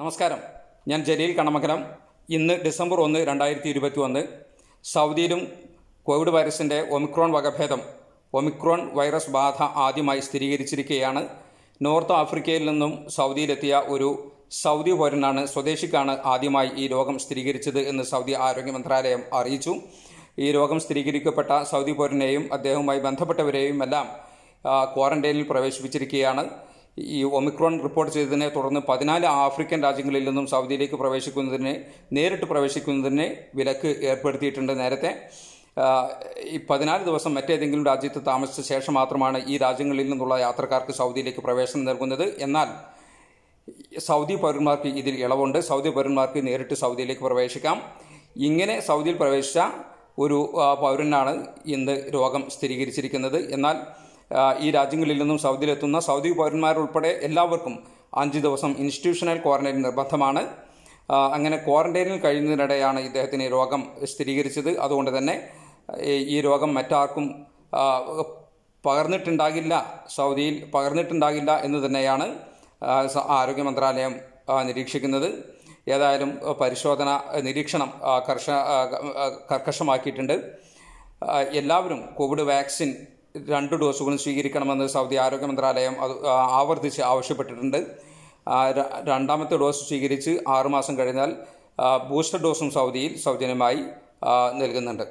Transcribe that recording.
നമസ്കാരം ഞാൻ ജലീൽ കണമകരം ഇന്ന് ഡിസംബർ ഒന്ന് രണ്ടായിരത്തി ഇരുപത്തി ഒന്ന് സൗദിയിലും കോവിഡ് വൈറസിൻ്റെ ഒമിക്രോൺ വകഭേദം ഒമിക്രോൺ വൈറസ് ബാധ ആദ്യമായി സ്ഥിരീകരിച്ചിരിക്കുകയാണ് നോർത്ത് ആഫ്രിക്കയിൽ നിന്നും സൗദിയിലെത്തിയ ഒരു സൗദി പൗരനാണ് സ്വദേശിക്കാണ് ആദ്യമായി ഈ രോഗം സ്ഥിരീകരിച്ചത് എന്ന് സൗദി ആരോഗ്യ മന്ത്രാലയം അറിയിച്ചു ഈ രോഗം സ്ഥിരീകരിക്കപ്പെട്ട സൗദി പൗരനെയും അദ്ദേഹവുമായി ബന്ധപ്പെട്ടവരെയും എല്ലാം ക്വാറന്റൈനിൽ പ്രവേശിപ്പിച്ചിരിക്കുകയാണ് ഈ ഒമിക്രോൺ റിപ്പോർട്ട് ചെയ്തതിനെ തുടർന്ന് പതിനാല് ആഫ്രിക്കൻ രാജ്യങ്ങളിൽ നിന്നും സൗദിയിലേക്ക് പ്രവേശിക്കുന്നതിനെ നേരിട്ട് പ്രവേശിക്കുന്നതിനെ വിലക്ക് ഏർപ്പെടുത്തിയിട്ടുണ്ട് നേരത്തെ ഈ പതിനാല് ദിവസം മറ്റേതെങ്കിലും രാജ്യത്ത് താമസിച്ച ശേഷം മാത്രമാണ് ഈ രാജ്യങ്ങളിൽ നിന്നുള്ള യാത്രക്കാർക്ക് സൗദിയിലേക്ക് പ്രവേശനം നൽകുന്നത് എന്നാൽ സൗദി പൗരന്മാർക്ക് ഇതിൽ ഇളവുണ്ട് സൗദി പൗരന്മാർക്ക് നേരിട്ട് സൗദിയിലേക്ക് പ്രവേശിക്കാം ഇങ്ങനെ സൗദിയിൽ പ്രവേശിച്ച ഒരു പൗരനാണ് ഇന്ന് രോഗം സ്ഥിരീകരിച്ചിരിക്കുന്നത് എന്നാൽ ഈ രാജ്യങ്ങളിൽ നിന്നും സൗദിയിലെത്തുന്ന സൗദി പൗരന്മാരുൾപ്പെടെ എല്ലാവർക്കും അഞ്ച് ദിവസം ഇൻസ്റ്റിറ്റ്യൂഷണൽ ക്വാറന്റൈൻ നിർബന്ധമാണ് അങ്ങനെ ക്വാറന്റൈനിൽ കഴിയുന്നതിനിടെയാണ് ഇദ്ദേഹത്തിന് രോഗം സ്ഥിരീകരിച്ചത് അതുകൊണ്ട് തന്നെ ഈ രോഗം മറ്റാർക്കും പകർന്നിട്ടുണ്ടാകില്ല സൗദിയിൽ പകർന്നിട്ടുണ്ടാകില്ല എന്ന് തന്നെയാണ് ആരോഗ്യ മന്ത്രാലയം നിരീക്ഷിക്കുന്നത് ഏതായാലും പരിശോധന നിരീക്ഷണം കർഷ കർക്കശമാക്കിയിട്ടുണ്ട് എല്ലാവരും കോവിഡ് വാക്സിൻ രണ്ട് ഡോസുകളും സ്വീകരിക്കണമെന്ന് സൗദി ആരോഗ്യ മന്ത്രാലയം ആവർത്തിച്ച് ആവശ്യപ്പെട്ടിട്ടുണ്ട് രണ്ടാമത്തെ ഡോസ് സ്വീകരിച്ച് ആറുമാസം കഴിഞ്ഞാൽ ബൂസ്റ്റർ ഡോസും സൗദിയിൽ സൗജന്യമായി നൽകുന്നുണ്ട്